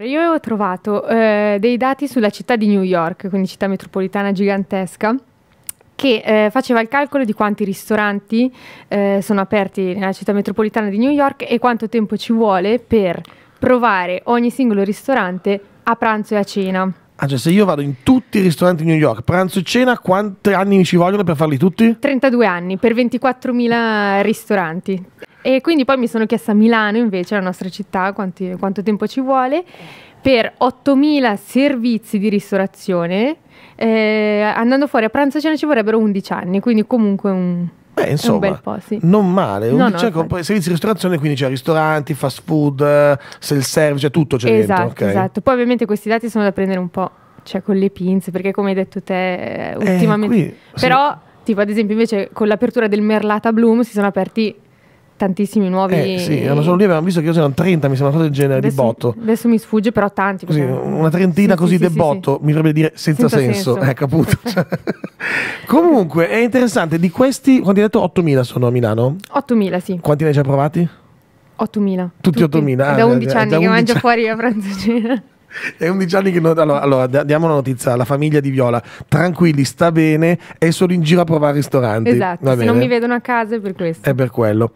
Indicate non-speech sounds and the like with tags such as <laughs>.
Io ho trovato eh, dei dati sulla città di New York, quindi città metropolitana gigantesca, che eh, faceva il calcolo di quanti ristoranti eh, sono aperti nella città metropolitana di New York e quanto tempo ci vuole per provare ogni singolo ristorante a pranzo e a cena. Ah, cioè se io vado in tutti i ristoranti di New York, pranzo e cena, quanti anni mi ci vogliono per farli tutti? 32 anni per 24.000 ristoranti. E quindi poi mi sono chiesta a Milano, invece, la nostra città, quanti, quanto tempo ci vuole, per 8.000 servizi di ristorazione. Eh, andando fuori a pranzo e cena ci vorrebbero 11 anni, quindi comunque un, Beh, insomma, un bel po', sì. non male. No, no, certo. servizi di ristorazione, quindi c'è ristoranti, fast food, self-service, tutto c'è esatto, dentro. Okay. Esatto, poi ovviamente questi dati sono da prendere un po' cioè, con le pinze, perché come hai detto te eh, ultimamente... Eh, qui, sì. Però, tipo ad esempio invece con l'apertura del Merlata Bloom si sono aperti tantissimi nuovi. Eh, sì, l'anno solo lì avevamo visto che io erano 30, mi sembra, una del genere adesso, di botto. Adesso mi sfugge, però tanti. Così, una trentina sì, così sì, de sì, botto, mi dovrebbe dire senza, senza senso. senso. Ecco, appunto. <laughs> <laughs> Comunque, è interessante, di questi, quanti hai detto? 8.000 sono a Milano? 8.000, sì. Quanti ne hai già provati? 8.000. Tutti, Tutti. 8.000? Ah, da 11 anni da 11 che mangio anni. fuori la francesina. <laughs> È 11 anni che non... Allora, allora, diamo una notizia alla famiglia di Viola. Tranquilli, sta bene, è solo in giro a provare ristoranti. Esatto, se non mi vedono a casa è per questo. È per quello.